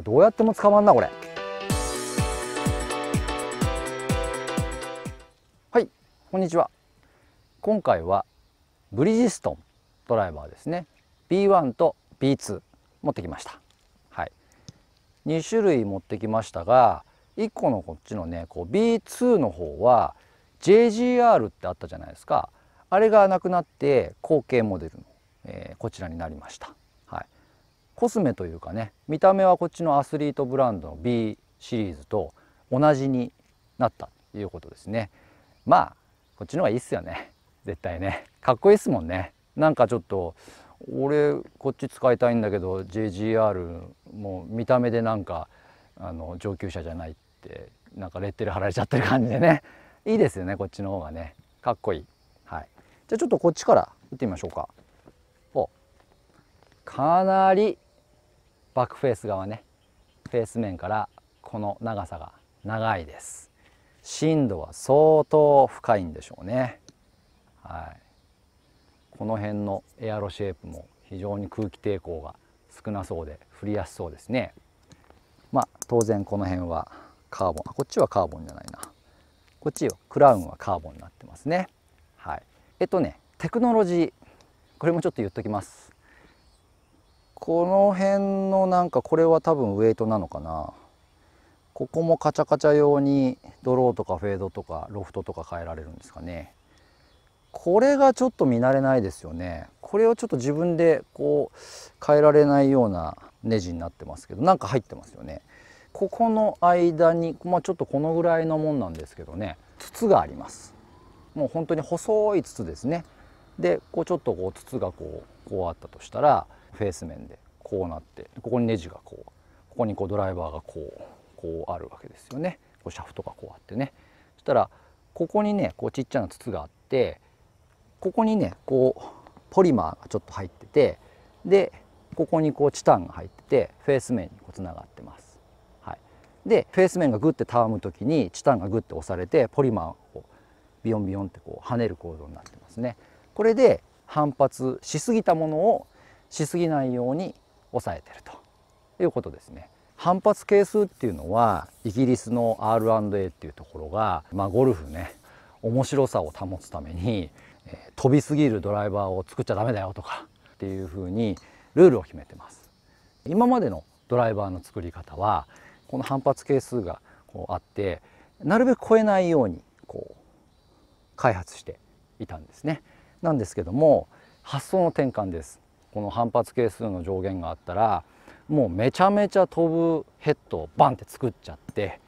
どうやっても捕まんなこれはいこんにちは今回はブリヂストンドライバーですね B1 と B2 持ってきましたはい2種類持ってきましたが1個のこっちのねこう B2 の方は JGR ってあったじゃないですかあれがなくなって後継モデルの、えー、こちらになりましたコスメというかね見た目はこっちのアスリートブランドの B シリーズと同じになったということですねまあこっちの方がいいっすよね絶対ねかっこいいっすもんねなんかちょっと俺こっち使いたいんだけど JGR もう見た目でなんかあの上級者じゃないってなんかレッテル貼られちゃってる感じでねいいですよねこっちの方がねかっこいいはいじゃあちょっとこっちから行ってみましょうかかなりバックフェース側ねフェース面からこの長さが長いです深度は相当深いんでしょうねはいこの辺のエアロシェイプも非常に空気抵抗が少なそうで降りやすそうですねまあ当然この辺はカーボンあこっちはカーボンじゃないなこっちはクラウンはカーボンになってますねはいえっとねテクノロジーこれもちょっと言っときますこの辺のなんかこれは多分ウエイトなのかなここもカチャカチャ用にドローとかフェードとかロフトとか変えられるんですかねこれがちょっと見慣れないですよねこれをちょっと自分でこう変えられないようなネジになってますけどなんか入ってますよねここの間に、まあ、ちょっとこのぐらいのもんなんですけどね筒がありますもう本当に細い筒ですねでこうちょっとこう筒がこうこうあったとしたらフェース面でこうなってここにネジがこうここにこうドライバーがこうこうあるわけですよねこうシャフトがこうあってねそしたらここにねこうちっちゃな筒があってここにねこうポリマーがちょっと入っててでここにこうチタンが入っててフェース面にこうつながってます。はい、でフェース面がグッてたわむ時にチタンがグッて押されてポリマーがこうビヨンビヨンってこう跳ねる構造になってますね。これで反発しすぎたものをしすぎないように抑えてるということですね。反発係数っていうのはイギリスの R&A っていうところが、まあ、ゴルフね面白さを保つために、えー、飛びすぎるドライバーを作っちゃダメだよとかっていうふうにルールを決めてます今までのドライバーの作り方はこの反発係数がこうあってなるべく超えないようにこう開発していたんですねなんですけども発想の転換ですこの反発係数の上限があったらもうめちゃめちゃ飛ぶヘッドをバンって作っちゃって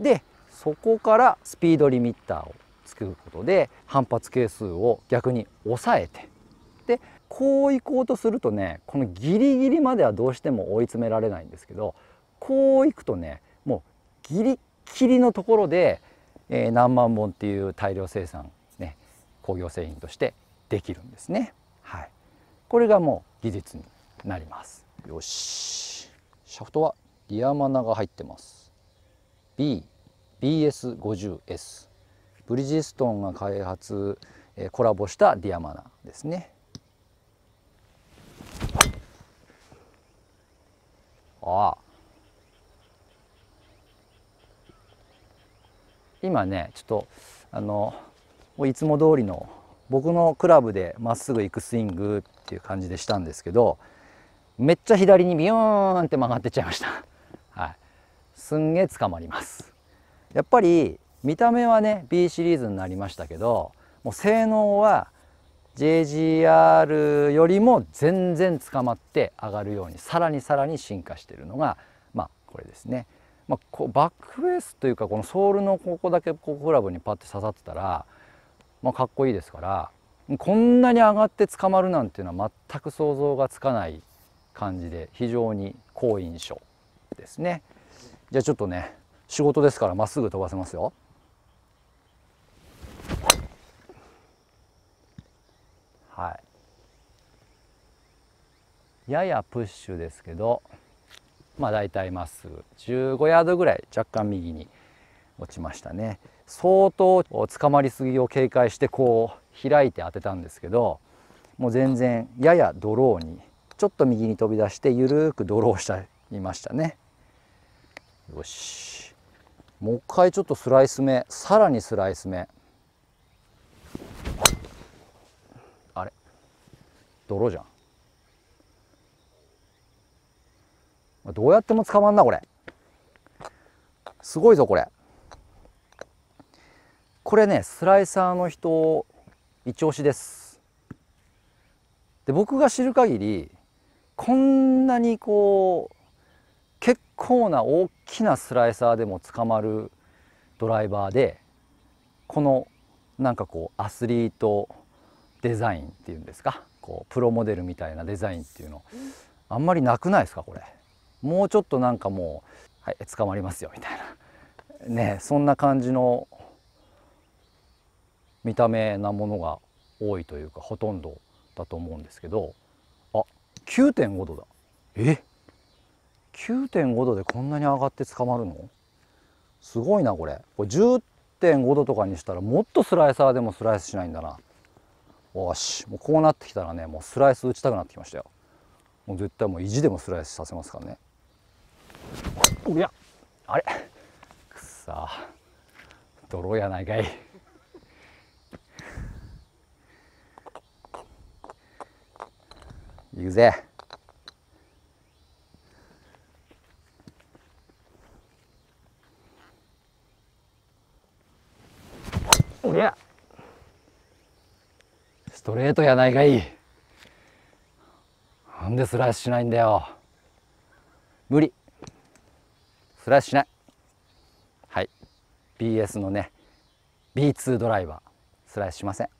でそこからスピードリミッターを作ることで反発係数を逆に抑えてでこう行こうとするとねこのギリギリまではどうしても追い詰められないんですけどこう行くとねもうギリギリのところで、えー、何万本っていう大量生産ね工業製品としてできるんですね。これがもう技術になりますよしシャフトはリアマナが入ってます BBS50S ブリヂストンが開発コラボしたディアマナですねああ今ねちょっとあのいつも通りの僕のクラブでまっすぐ行くスイングっていう感じでしたんですけどめっちゃ左にビヨーンって曲がってちゃいました、はい、すんげえ捕まりますやっぱり見た目はね B シリーズになりましたけどもう性能は JGR よりも全然捕まって上がるようにさらにさらに進化しているのがまあこれですね、まあ、こうバックフェースというかこのソールのここだけこうクラブにパッて刺さってたらまあ、かっこいいですからこんなに上がって捕まるなんていうのは全く想像がつかない感じで非常に好印象ですねじゃあちょっとね仕事ですからまっすぐ飛ばせますよはいややプッシュですけどまあ大体まっすぐ15ヤードぐらい若干右に落ちましたね相当捕まりすぎを警戒してこう開いて当てたんですけどもう全然ややドローにちょっと右に飛び出してゆるーくドローしちゃいましたねよしもう一回ちょっとスライス目さらにスライス目あれドローじゃんどうやっても捕まんなこれすごいぞこれこれねスライサーの人一押しですで僕が知る限りこんなにこう結構な大きなスライサーでも捕まるドライバーでこのなんかこうアスリートデザインっていうんですかこうプロモデルみたいなデザインっていうのあんまりなくないですかこれもうちょっとなんかもう、はい、捕まりますよみたいなねそんな感じの見た目なものが多いというかほとんどだと思うんですけどあ9.5度だえ9.5度でこんなに上がって捕まるのすごいなこれこれ10.5度とかにしたらもっとスライサーでもスライスしないんだなよしもうこうなってきたらねもうスライス打ちたくなってきましたよもう絶対もう意地でもスライスさせますからねおやあれくさ泥やないかい行くぜおりストレートやないかいなんでスラッシュしないんだよ無理スラッシュしないはい BS のね B2 ドライバースラッシュしません